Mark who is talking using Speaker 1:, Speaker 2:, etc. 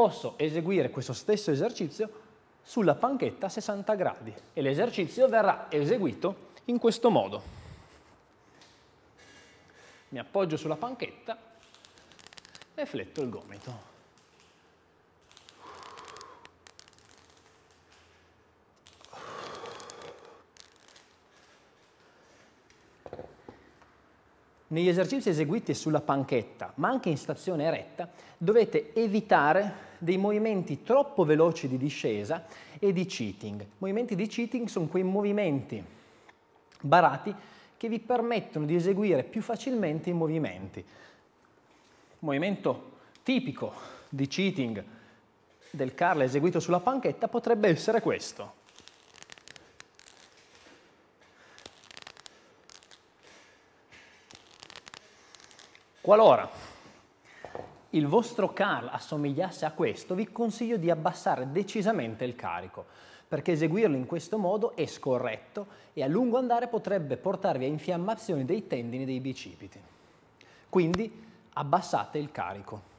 Speaker 1: posso eseguire questo stesso esercizio sulla panchetta a 60 gradi e l'esercizio verrà eseguito in questo modo. Mi appoggio sulla panchetta e fletto il gomito. negli esercizi eseguiti sulla panchetta, ma anche in stazione eretta, dovete evitare dei movimenti troppo veloci di discesa e di cheating. Movimenti di cheating sono quei movimenti barati che vi permettono di eseguire più facilmente i movimenti. Un movimento tipico di cheating del Carl eseguito sulla panchetta potrebbe essere questo. Qualora il vostro CAR assomigliasse a questo, vi consiglio di abbassare decisamente il carico, perché eseguirlo in questo modo è scorretto e a lungo andare potrebbe portarvi a infiammazioni dei tendini dei bicipiti. Quindi abbassate il carico.